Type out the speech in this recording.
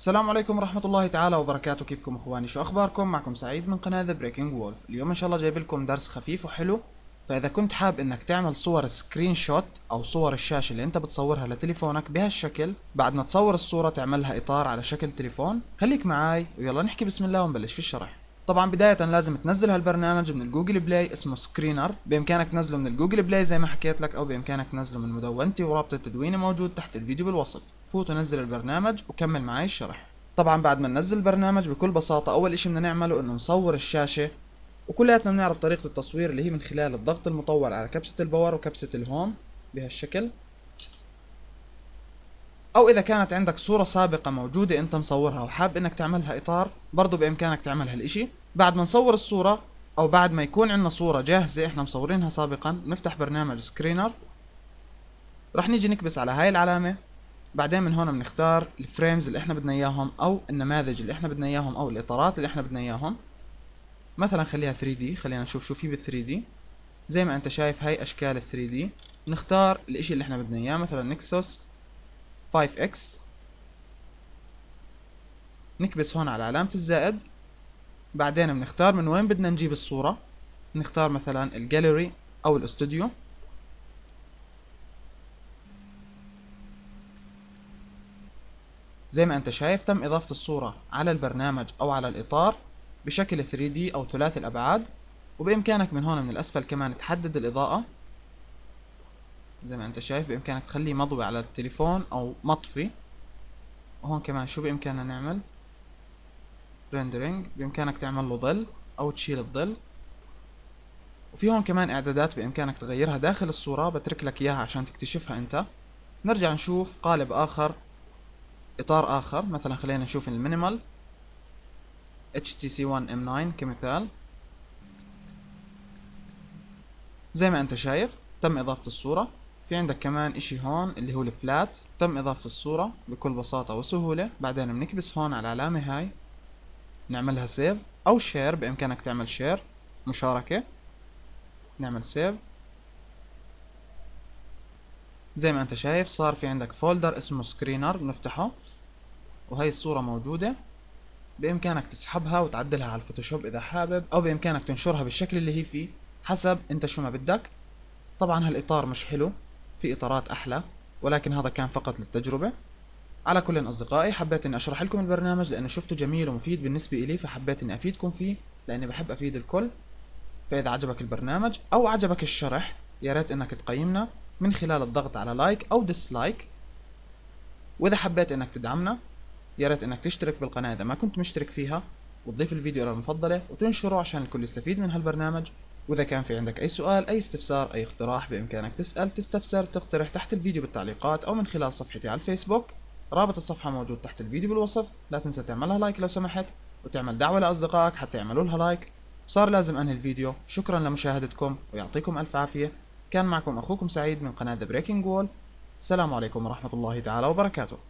السلام عليكم ورحمة الله تعالى وبركاته كيفكم اخواني شو اخباركم معكم سعيد من قناة ذا بريكنج وولف اليوم ان شاء الله جايب لكم درس خفيف وحلو فاذا كنت حاب انك تعمل صور سكرين شوت او صور الشاشة اللي انت بتصورها لتليفونك بهالشكل بعد ما تصور الصورة تعملها اطار على شكل تليفون خليك معاي ويلا نحكي بسم الله ونبلش في الشرح طبعا بداية لازم تنزل هالبرنامج من الجوجل بلاي اسمه سكرينر بإمكانك تنزله من الجوجل بلاي زي ما حكيت لك أو بإمكانك تنزله من مدونتي ورابط التدوين موجود تحت الفيديو بالوصف فوت ونزل البرنامج وكمل معي الشرح طبعا بعد ما ننزل البرنامج بكل بساطة أول إشي بدنا نعمله إنه نصور الشاشة وكلياتنا بنعرف طريقة التصوير اللي هي من خلال الضغط المطول على كبسة الباور وكبسة الهوم بهالشكل أو إذا كانت عندك صورة سابقة موجودة أنت مصورها وحاب إنك تعملها إطار برضو بإمكانك تعمل هالإشي بعد ما نصور الصورة أو بعد ما يكون عندنا صورة جاهزة إحنا مصورينها سابقا نفتح برنامج سكرينر رح نيجي نكبس على هاي العلامة بعدين من هون بنختار الفريمز اللي احنا بدنا اياهم او النماذج اللي احنا بدنا اياهم او الاطارات اللي احنا بدنا اياهم مثلا خليها 3D خلينا نشوف شو في بال 3D زي ما انت شايف هاي اشكال ال 3D نختار الاشي اللي احنا بدنا اياه مثلا نكسوس 5x نكبس هون على علامة الزائد بعدين بنختار من وين بدنا نجيب الصورة نختار مثلا الجاليري او الاستوديو زي ما انت شايف تم اضافة الصورة على البرنامج او على الاطار بشكل 3D او ثلاثي الابعاد وبامكانك من هون من الاسفل كمان تحدد الاضاءة زي ما انت شايف بامكانك تخليه مضوي على التليفون او مطفي وهون كمان شو بامكاننا نعمل ريندرينج بامكانك تعمل له ظل او تشيل الظل وفي هون كمان اعدادات بامكانك تغيرها داخل الصورة بترك لك اياها عشان تكتشفها انت نرجع نشوف قالب اخر اطار اخر مثلا خلينا نشوف المينيمال HTC1M9 كمثال زي ما انت شايف تم اضافة الصورة في عندك كمان اشي هون اللي هو الفلات تم اضافة الصورة بكل بساطة وسهولة بعدين بنكبس هون على العلامة هاي نعملها سيف او شير بامكانك تعمل شير مشاركة نعمل سيف زي ما انت شايف صار في عندك فولدر اسمه سكرينر بنفتحه وهي الصورة موجودة بإمكانك تسحبها وتعدلها على الفوتوشوب إذا حابب أو بإمكانك تنشرها بالشكل اللي هي فيه حسب أنت شو ما بدك طبعا هالإطار مش حلو في إطارات أحلى ولكن هذا كان فقط للتجربة على كل أصدقائي حبيت أني أشرح لكم البرنامج لأنه شفته جميل ومفيد بالنسبة إلي فحبيت أني أفيدكم فيه لأني بحب أفيد الكل فإذا عجبك البرنامج أو عجبك الشرح يا ريت أنك تقيمنا من خلال الضغط على لايك أو ديسلايك وإذا حبيت إنك تدعمنا يا ريت إنك تشترك بالقناة إذا ما كنت مشترك فيها وتضيف الفيديو إلى المفضلة وتنشره عشان الكل يستفيد من هالبرنامج وإذا كان في عندك أي سؤال أي استفسار أي اقتراح بإمكانك تسأل تستفسر تقترح تحت الفيديو بالتعليقات أو من خلال صفحتي على الفيسبوك رابط الصفحة موجود تحت الفيديو بالوصف لا تنسى تعملها لايك لو سمحت وتعمل دعوة لأصدقائك حتى يعملوا لها لايك صار لازم أنهي الفيديو شكرا لمشاهدتكم ويعطيكم ألف عافية كان معكم أخوكم سعيد من قناة The Breaking وول السلام عليكم ورحمة الله تعالى وبركاته